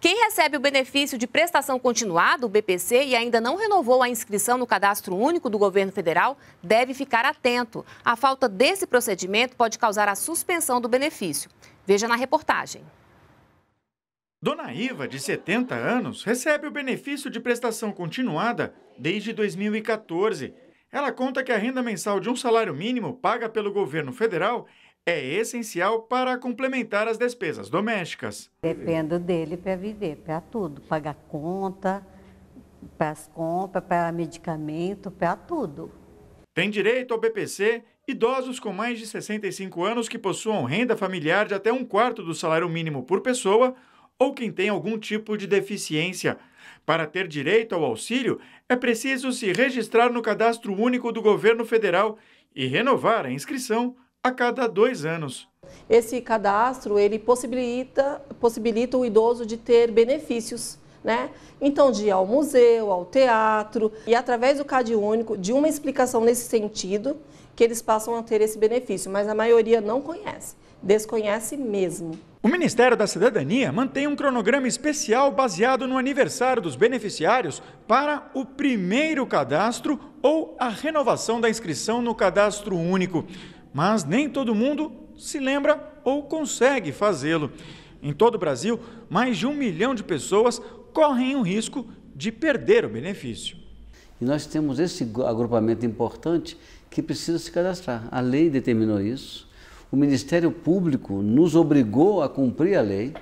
Quem recebe o benefício de prestação continuada, o BPC, e ainda não renovou a inscrição no cadastro único do governo federal, deve ficar atento. A falta desse procedimento pode causar a suspensão do benefício. Veja na reportagem. Dona Iva, de 70 anos, recebe o benefício de prestação continuada desde 2014. Ela conta que a renda mensal de um salário mínimo paga pelo governo federal é essencial para complementar as despesas domésticas. Dependo dele para viver, para tudo, pagar conta, para as compras, para medicamento, para tudo. Tem direito ao BPC idosos com mais de 65 anos que possuam renda familiar de até um quarto do salário mínimo por pessoa ou quem tem algum tipo de deficiência. Para ter direito ao auxílio, é preciso se registrar no Cadastro Único do Governo Federal e renovar a inscrição a cada dois anos. Esse cadastro ele possibilita, possibilita o idoso de ter benefícios. Né? Então, de ir ao museu, ao teatro, e através do CAD único, de uma explicação nesse sentido, que eles passam a ter esse benefício, mas a maioria não conhece, desconhece mesmo. O Ministério da Cidadania mantém um cronograma especial baseado no aniversário dos beneficiários para o primeiro cadastro ou a renovação da inscrição no cadastro único mas nem todo mundo se lembra ou consegue fazê-lo. Em todo o Brasil, mais de um milhão de pessoas correm o risco de perder o benefício. E nós temos esse agrupamento importante que precisa se cadastrar. A lei determinou isso, o Ministério Público nos obrigou a cumprir a lei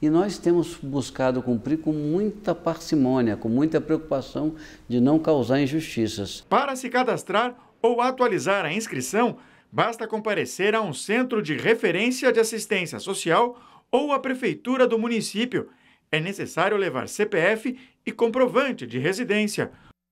e nós temos buscado cumprir com muita parcimônia, com muita preocupação de não causar injustiças. Para se cadastrar ou atualizar a inscrição, basta comparecer a um centro de referência de assistência social ou à prefeitura do município. É necessário levar CPF e comprovante de residência.